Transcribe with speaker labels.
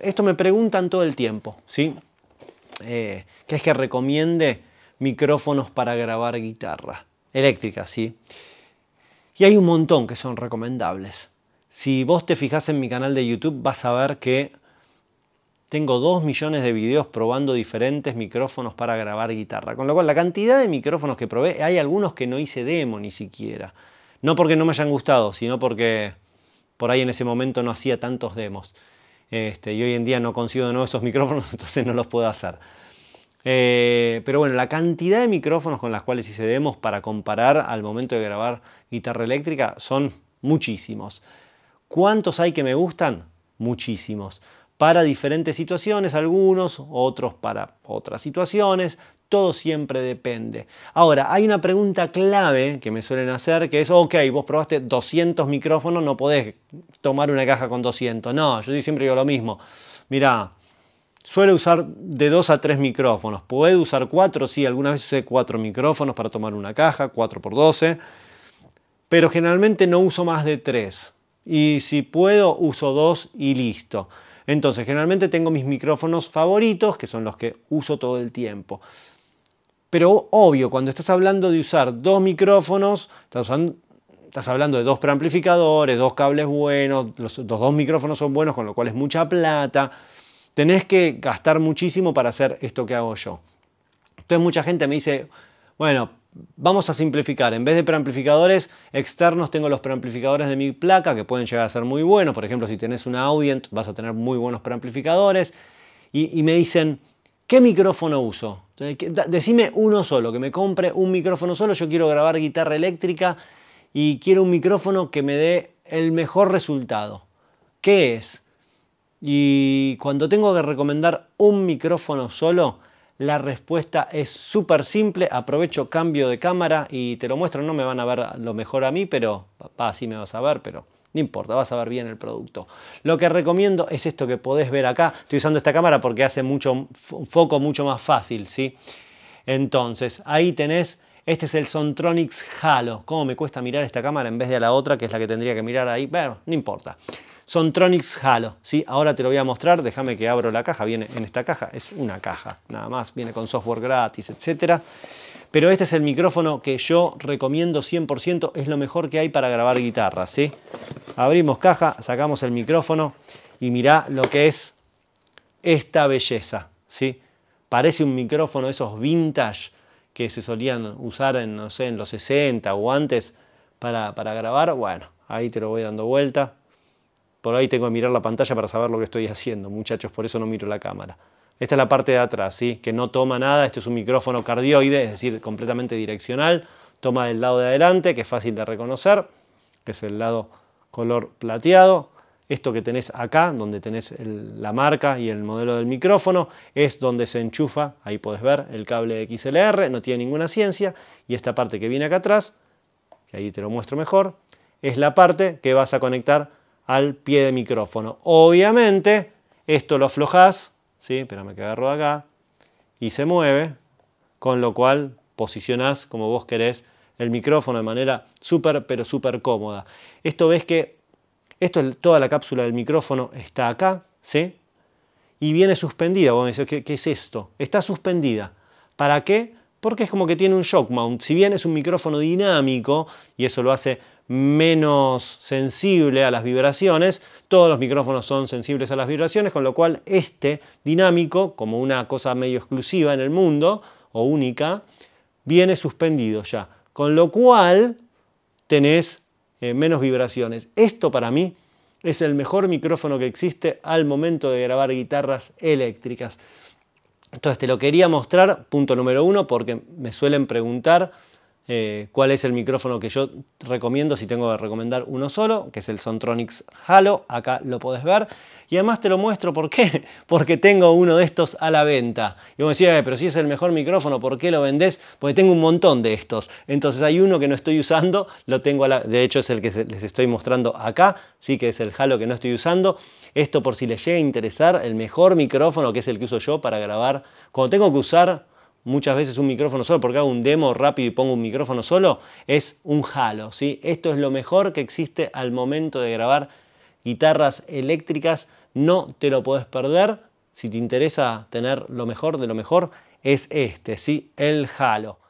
Speaker 1: Esto me preguntan todo el tiempo, ¿sí? Eh, que es que recomiende micrófonos para grabar guitarra eléctrica, ¿sí? Y hay un montón que son recomendables. Si vos te fijas en mi canal de YouTube vas a ver que tengo dos millones de videos probando diferentes micrófonos para grabar guitarra. Con lo cual, la cantidad de micrófonos que probé, hay algunos que no hice demo ni siquiera. No porque no me hayan gustado, sino porque por ahí en ese momento no hacía tantos demos. Este, y hoy en día no consigo de nuevo esos micrófonos, entonces no los puedo hacer. Eh, pero bueno, la cantidad de micrófonos con las cuales hice demos para comparar al momento de grabar guitarra eléctrica son muchísimos. ¿Cuántos hay que me gustan? Muchísimos. Para diferentes situaciones, algunos, otros para otras situaciones todo siempre depende. Ahora, hay una pregunta clave que me suelen hacer que es, ok, vos probaste 200 micrófonos, no podés tomar una caja con 200. No, yo siempre digo lo mismo. Mirá, suelo usar de 2 a 3 micrófonos. ¿Puedo usar 4, sí, algunas veces usé 4 micrófonos para tomar una caja, 4 por 12, pero generalmente no uso más de 3. Y si puedo, uso 2 y listo. Entonces, generalmente tengo mis micrófonos favoritos, que son los que uso todo el tiempo. Pero obvio, cuando estás hablando de usar dos micrófonos, estás, hablando de dos preamplificadores, dos cables buenos, los, dos micrófonos son buenos, con lo cual es mucha plata. Tenés que gastar muchísimo para hacer esto que hago yo. Entonces mucha gente me dice, bueno, vamos a simplificar. En vez de preamplificadores externos, tengo los preamplificadores de mi placa que pueden llegar a ser muy buenos. Por ejemplo, si tenés una Audient, vas a tener muy buenos preamplificadores. y me dicen, ¿Qué micrófono uso? Decime uno solo, que me compre un micrófono solo. Yo quiero grabar guitarra eléctrica y quiero un micrófono que me dé el mejor resultado. ¿Qué es? Y cuando tengo que recomendar un micrófono solo, la respuesta es súper simple. Aprovecho cambio de cámara y te lo muestro. No me van a ver lo mejor a mí, pero papá, sí me vas a ver, pero no importa, vas a ver bien el producto. Lo que recomiendo es esto que podés ver acá. Estoy usando esta cámara porque hace mucho foco mucho más fácil, ¿sí? Entonces, ahí tenés este es el Sontronics Halo. ¿Cómo me cuesta mirar esta cámara en vez de la otra, que es la que tendría que mirar ahí? Bueno, no importa. Sontronics Halo, ¿sí? Ahora te lo voy a mostrar, déjame que abro la caja, viene en esta caja, es una caja, nada más, viene con software gratis, etcétera. Pero este es el micrófono que yo recomiendo 100%, es lo mejor que hay para grabar guitarra, ¿sí? Abrimos caja, sacamos el micrófono y mirá lo que es esta belleza, ¿sí? Parece un micrófono esos vintage que se solían usar en, no sé, en los 60 o antes para, para grabar. Bueno, ahí te lo voy dando vuelta. Por ahí tengo que mirar la pantalla para saber lo que estoy haciendo, muchachos, por eso no miro la cámara. Esta es la parte de atrás, ¿sí? que no toma nada. Este es un micrófono cardioide, es decir, completamente direccional. Toma del lado de adelante, que es fácil de reconocer, que es el lado color plateado. Esto que tenés acá, donde tenés la marca y el modelo del micrófono, es donde se enchufa, ahí podés ver, el cable XLR, no tiene ninguna ciencia. Y esta parte que viene acá atrás, que ahí te lo muestro mejor, es la parte que vas a conectar al pie de micrófono. Obviamente, esto lo aflojas... ¿sí? Pero me que agarro acá y se mueve, con lo cual posicionás como vos querés el micrófono de manera súper, pero súper cómoda. Esto ves que esto toda la cápsula del micrófono está acá, ¿sí? Y viene suspendida. Vos me decís, ¿qué, ¿qué, es esto? Está suspendida. ¿Para qué? Porque es como que tiene un shock mount. Si bien es un micrófono dinámico y eso lo hace menos sensible a las vibraciones. Todos los micrófonos son sensibles a las vibraciones, con lo cual este dinámico, como una cosa medio exclusiva en el mundo o única, viene suspendido ya. Con lo cual tenés eh, menos vibraciones. Esto para mí es el mejor micrófono que existe al momento de grabar guitarras eléctricas. Entonces te lo quería mostrar, punto número uno, porque me suelen preguntar eh, cuál es el micrófono que yo recomiendo, si tengo que recomendar uno solo, que es el Sontronics Halo, acá lo podés ver. Y además te lo muestro, ¿por qué? Porque tengo uno de estos a la venta. Y vos decía, eh, pero si es el mejor micrófono, ¿por qué lo vendés? Porque tengo un montón de estos. Entonces hay uno que no estoy usando, lo tengo a la... De hecho es el que les estoy mostrando acá, sí que es el Halo que no estoy usando. Esto por si les llega a interesar, el mejor micrófono que es el que uso yo para grabar. Cuando tengo que usar muchas veces un micrófono solo, porque hago un demo rápido y pongo un micrófono solo, es un halo. ¿sí? Esto es lo mejor que existe al momento de grabar guitarras eléctricas. No te lo puedes perder. Si te interesa tener lo mejor de lo mejor, es este, ¿sí? el halo.